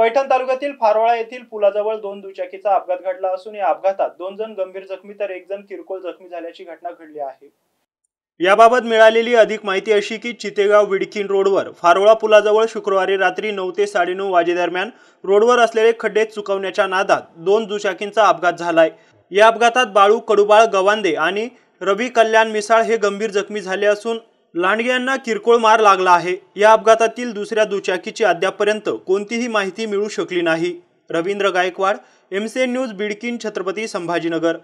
पैठण तालुक्यातील फारोळा येथील पुलाजवळ दोन दुचाकीचा अपघात घडला असून या अपघातात दोन जण गंभीर जखमी तर एक जण किरकोळ जखमी झाल्याची घटना घडली आहे याबाबत मिळालेली अधिक माहिती अशी की चितेगाव विडकीन रोडवर फारोळा पुलाजवळ शुक्रवारी रात्री नऊ ते साडेनऊ वाजेदरम्यान रोडवर असलेले खड्डे चुकवण्याच्या नादात दोन दुचाकींचा अपघात झालाय या अपघातात बाळू कडुबाळ गवांदे आणि रवी कल्याण मिसाळ हे गंभीर जखमी झाले असून लांडगे यांना किरकोळ मार लागला आहे या अपघातातील दुसऱ्या दुचाकीची अद्यापपर्यंत कोणतीही माहिती मिळू शकली नाही रवींद्र गायकवाड एमसीएन न्यूज बिडकिन छत्रपती संभाजीनगर